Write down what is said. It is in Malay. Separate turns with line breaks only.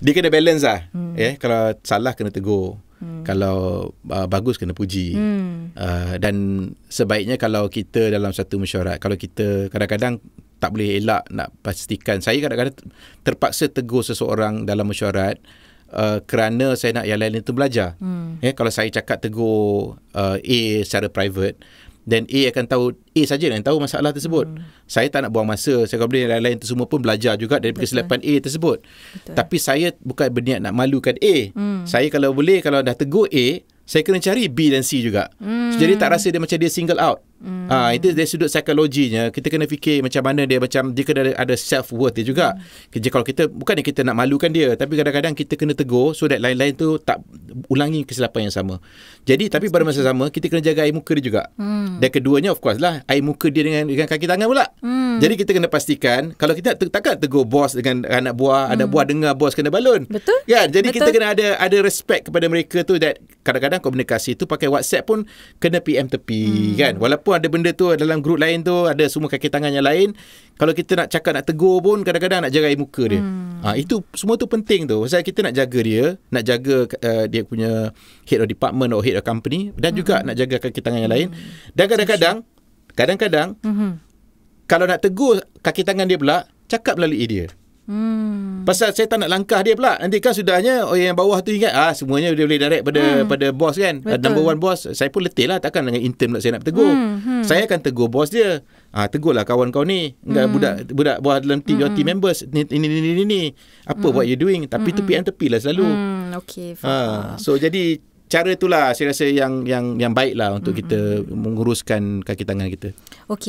dia kena balance lah hmm. yeah, kalau salah kena tegur Hmm. Kalau uh, bagus kena puji hmm. uh, Dan sebaiknya kalau kita dalam satu mesyuarat Kalau kita kadang-kadang tak boleh elak nak pastikan Saya kadang-kadang terpaksa tegur seseorang dalam mesyuarat uh, Kerana saya nak yang lain itu belajar hmm. yeah, Kalau saya cakap tegur uh, A secara private dan A akan tahu A saja yang tahu masalah tersebut. Hmm. Saya tak nak buang masa. Saya kalau boleh lain-lain semua pun belajar juga dari Betul. kesilapan A tersebut. Betul. Tapi saya bukan berniat nak malukan A. Hmm. Saya kalau boleh kalau dah tegur A, saya kena cari B dan C juga. Hmm. Jadi tak rasa dia macam dia single out. Hmm. Ah itu dari sudut psikologinya kita kena fikir macam mana dia macam dia kena ada self worth dia juga. Hmm. Kerja kalau kita bukan ni kita nak malukan dia tapi kadang-kadang kita kena tegur so that lain-lain tu tak ulangi kesilapan yang sama. Jadi tapi pada masa sama kita kena jaga air muka dia juga. Hmm. Dan keduanya of course lah air muka dia dengan dengan kaki tangan pula. Hmm. Jadi kita kena pastikan kalau kita takkan tegur bos dengan anak buah, hmm. anak buah dengar bos kena balun. Betul? Kan? Jadi Betul. kita kena ada ada respect kepada mereka tu that kadang-kadang komunikasi tu pakai WhatsApp pun kena PM tepi hmm. kan. Walaupun pun ada benda tu dalam grup lain tu ada semua kaki tangan yang lain kalau kita nak cakap nak tegur pun kadang-kadang nak jerai muka dia hmm. ha, itu semua tu penting tu sebab kita nak jaga dia nak jaga uh, dia punya head of department or head of company dan hmm. juga nak jaga kaki tangan yang lain hmm. dan kadang-kadang kadang-kadang hmm. kalau nak tegur kaki tangan dia pula cakap melalui dia Hmm. Pasal saya tak nak langkah dia pula. Nanti kan sudahnya orang oh, yang bawah tu ingat ah semuanya dia boleh direct pada hmm. pada bos kan. Ah, Betul. Number one bos. Saya pun letihlah, takkan dengan intern nak saya nak tegur. Hmm. Hmm. Saya akan tegur bos dia. Ah tegurlah kawan kau ni. Enggak hmm. budak budak buah dalam team hmm. your team hmm. members ini ini ini, ni Apa hmm. what you doing? Tapi tepi hmm. hmm. tepi lah selalu. Hmm. Okay. Ah, so jadi cara itulah saya rasa yang yang yang baiklah untuk hmm. kita hmm, menguruskan kaki tangan kita. Okay.